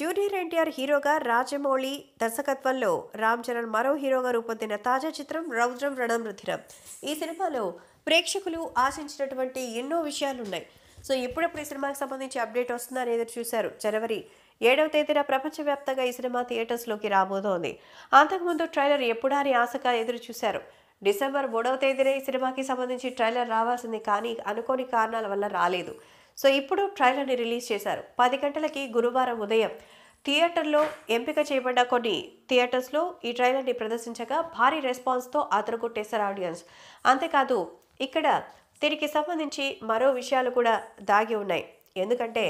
junior NTR హీరోగా రాజమౌళి దర్శకత్వంలో రామ్ చరణ్ మరో హీరోగా రూపొందిన తాజా చిత్రం రౌద్రం రణం రుధిరం ఈ సినిమాలో ప్రేక్షకులు ఆశించినటువంటి ఎన్నో విషయాలున్నాయి సో ఎప్పుడప్పుడు ఈ సినిమాకి సంబంధించి అప్డేట్ వస్తుందని ఎదురు చూశారు జనవరి ఏడవ తేదీన ప్రపంచవ్యాప్తంగా ఈ సినిమా థియేటర్స్లోకి రాబోతోంది అంతకుముందు ట్రైలర్ ఎప్పుడారి ఆశగా ఎదురు చూశారు డిసెంబర్ మూడవ తేదీనే ఈ సినిమాకి సంబంధించి ట్రైలర్ రావాల్సింది కానీ అనుకోని కారణాల వల్ల రాలేదు సో ఇప్పుడు ట్రైలర్ని రిలీజ్ చేశారు పది గంటలకి గురువారం ఉదయం థియేటర్లో ఎంపిక చేయబడ్డ కొన్ని థియేటర్స్లో ఈ ట్రైలర్ని ప్రదర్శించగా భారీ రెస్పాన్స్తో కొట్టేశారు ఆడియన్స్ అంతేకాదు ఇక్కడ దీనికి సంబంధించి మరో విషయాలు కూడా దాగి ఉన్నాయి ఎందుకంటే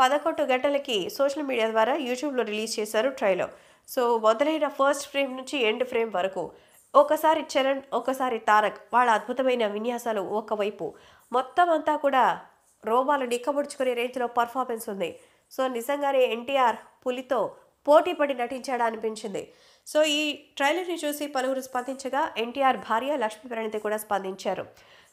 పదకొండు గంటలకి సోషల్ మీడియా ద్వారా యూట్యూబ్లో రిలీజ్ చేశారు ట్రైలర్ సో మొదలైన ఫస్ట్ ఫ్రేమ్ నుంచి ఎండ్ ఫ్రేమ్ వరకు ఒకసారి చరణ్ ఒకసారి తారక్ వాళ్ళ అద్భుతమైన విన్యాసాలు ఒకవైపు మొత్తం అంతా కూడా రోమాలు నిక్కబుడ్చుకునే రేంజ్లో పర్ఫార్మెన్స్ ఉంది సో నిజంగానే ఎన్టీఆర్ పులితో పోటీ పడి నటించాడా అనిపించింది సో ఈ ట్రైలర్ని చూసి పలువురు స్పందించగా ఎన్టీఆర్ భార్య లక్ష్మీ ప్రణతి కూడా స్పందించారు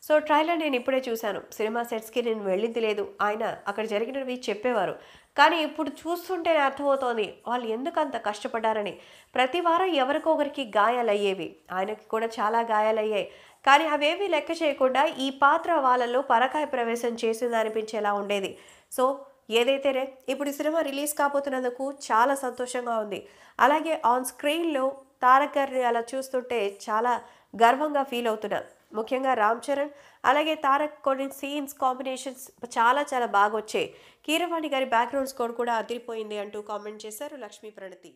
సో ట్రైలర్ నేను ఇప్పుడే చూశాను సినిమా సెట్స్కి నేను వెళ్ళింది లేదు ఆయన అక్కడ జరిగినవి చెప్పేవారు కానీ ఇప్పుడు చూస్తుంటేనే అర్థమవుతోంది వాళ్ళు ఎందుకు అంత కష్టపడ్డారని ప్రతి వారం ఎవరికొకరికి గాయాలయ్యేవి ఆయనకి కూడా చాలా గాయాలయ్యాయి కానీ అవేవి లెక్క చేయకుండా ఈ పాత్ర వాళ్ళలో పరకాయ ప్రవేశం చేసిందనిపించేలా ఉండేది సో ఏదైతే రే ఇప్పుడు సినిమా రిలీజ్ కాబోతున్నందుకు చాలా సంతోషంగా ఉంది అలాగే ఆన్ స్క్రీన్లో తారక్ గారిని అలా చూస్తుంటే చాలా గర్వంగా ఫీల్ అవుతున్నాను ముఖ్యంగా రామ్ చరణ్ అలాగే తారక్ కొన్ని సీన్స్ కాంబినేషన్స్ చాలా చాలా బాగా వచ్చాయి కీరవాణి గారి బ్యాక్గ్రౌండ్ స్కోర్ కూడా అదిరిపోయింది అంటూ కామెంట్ చేశారు లక్ష్మీ ప్రణతి